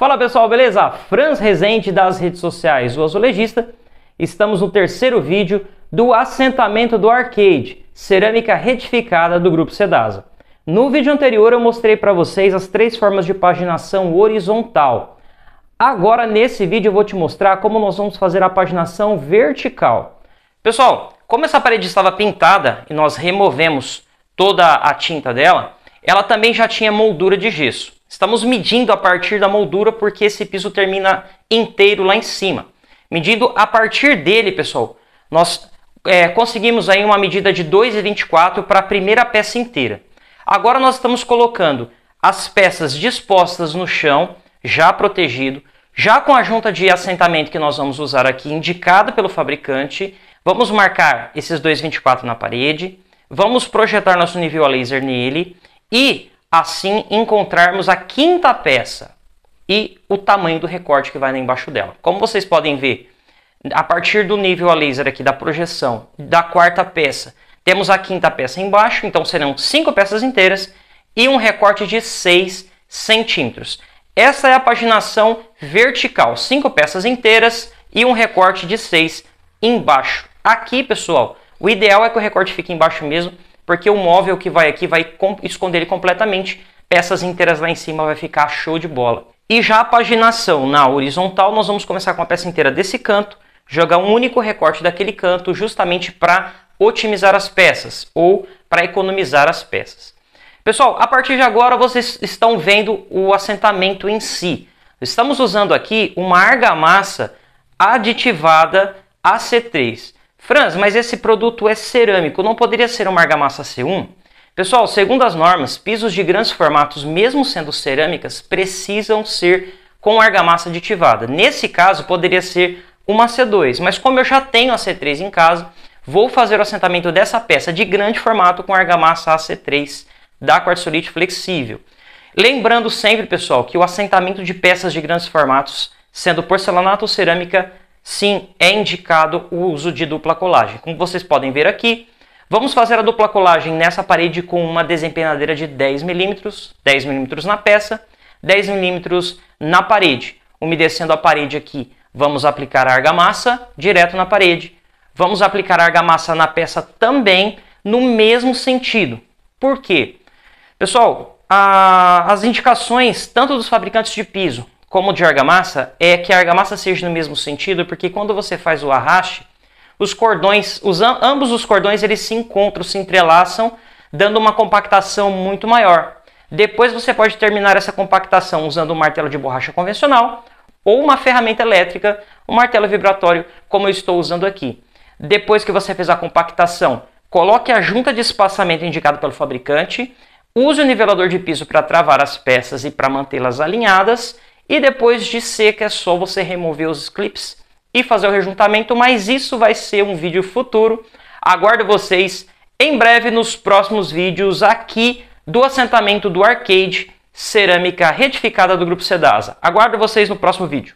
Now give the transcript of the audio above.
Fala pessoal, beleza? Franz Rezende das redes sociais, o azulejista. Estamos no terceiro vídeo do assentamento do arcade, cerâmica retificada do grupo Sedasa. No vídeo anterior eu mostrei para vocês as três formas de paginação horizontal. Agora nesse vídeo eu vou te mostrar como nós vamos fazer a paginação vertical. Pessoal, como essa parede estava pintada e nós removemos toda a tinta dela, ela também já tinha moldura de gesso. Estamos medindo a partir da moldura porque esse piso termina inteiro lá em cima. Medindo a partir dele, pessoal, nós é, conseguimos aí uma medida de 2,24 para a primeira peça inteira. Agora nós estamos colocando as peças dispostas no chão, já protegido, já com a junta de assentamento que nós vamos usar aqui, indicada pelo fabricante. Vamos marcar esses 2,24 na parede, vamos projetar nosso nível a laser nele e assim encontrarmos a quinta peça e o tamanho do recorte que vai lá embaixo dela. Como vocês podem ver, a partir do nível a laser aqui da projeção da quarta peça, temos a quinta peça embaixo, então serão cinco peças inteiras e um recorte de 6 centímetros. Essa é a paginação vertical, cinco peças inteiras e um recorte de 6 embaixo. Aqui, pessoal, o ideal é que o recorte fique embaixo mesmo, porque o móvel que vai aqui vai esconder ele completamente, peças inteiras lá em cima vai ficar show de bola. E já a paginação na horizontal, nós vamos começar com a peça inteira desse canto, jogar um único recorte daquele canto justamente para otimizar as peças ou para economizar as peças. Pessoal, a partir de agora vocês estão vendo o assentamento em si. Estamos usando aqui uma argamassa aditivada AC3. Franz, mas esse produto é cerâmico, não poderia ser uma argamassa C1? Pessoal, segundo as normas, pisos de grandes formatos, mesmo sendo cerâmicas, precisam ser com argamassa aditivada. Nesse caso, poderia ser uma C2, mas como eu já tenho a C3 em casa, vou fazer o assentamento dessa peça de grande formato com argamassa AC3 da quartzolite flexível. Lembrando sempre, pessoal, que o assentamento de peças de grandes formatos, sendo porcelanato ou cerâmica, sim, é indicado o uso de dupla colagem. Como vocês podem ver aqui, vamos fazer a dupla colagem nessa parede com uma desempenadeira de 10 milímetros, 10 milímetros na peça, 10 milímetros na parede. Umedecendo a parede aqui, vamos aplicar a argamassa direto na parede. Vamos aplicar a argamassa na peça também, no mesmo sentido. Por quê? Pessoal, a, as indicações tanto dos fabricantes de piso como de argamassa, é que a argamassa seja no mesmo sentido, porque quando você faz o arraste, os cordões, os, ambos os cordões eles se encontram, se entrelaçam, dando uma compactação muito maior. Depois você pode terminar essa compactação usando um martelo de borracha convencional ou uma ferramenta elétrica, um martelo vibratório, como eu estou usando aqui. Depois que você fez a compactação, coloque a junta de espaçamento indicada pelo fabricante, use o nivelador de piso para travar as peças e para mantê-las alinhadas e depois de seca é só você remover os clips e fazer o rejuntamento, mas isso vai ser um vídeo futuro. Aguardo vocês em breve nos próximos vídeos aqui do assentamento do arcade cerâmica retificada do grupo Sedasa. Aguardo vocês no próximo vídeo.